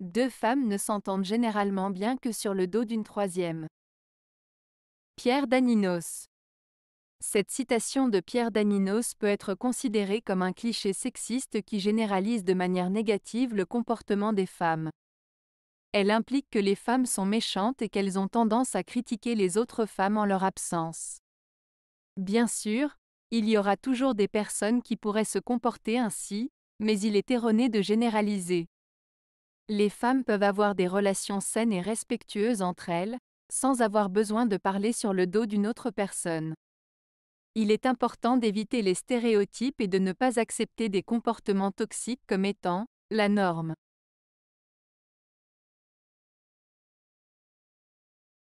Deux femmes ne s'entendent généralement bien que sur le dos d'une troisième. Pierre Daninos Cette citation de Pierre Daninos peut être considérée comme un cliché sexiste qui généralise de manière négative le comportement des femmes. Elle implique que les femmes sont méchantes et qu'elles ont tendance à critiquer les autres femmes en leur absence. Bien sûr, il y aura toujours des personnes qui pourraient se comporter ainsi, mais il est erroné de généraliser. Les femmes peuvent avoir des relations saines et respectueuses entre elles, sans avoir besoin de parler sur le dos d'une autre personne. Il est important d'éviter les stéréotypes et de ne pas accepter des comportements toxiques comme étant la norme.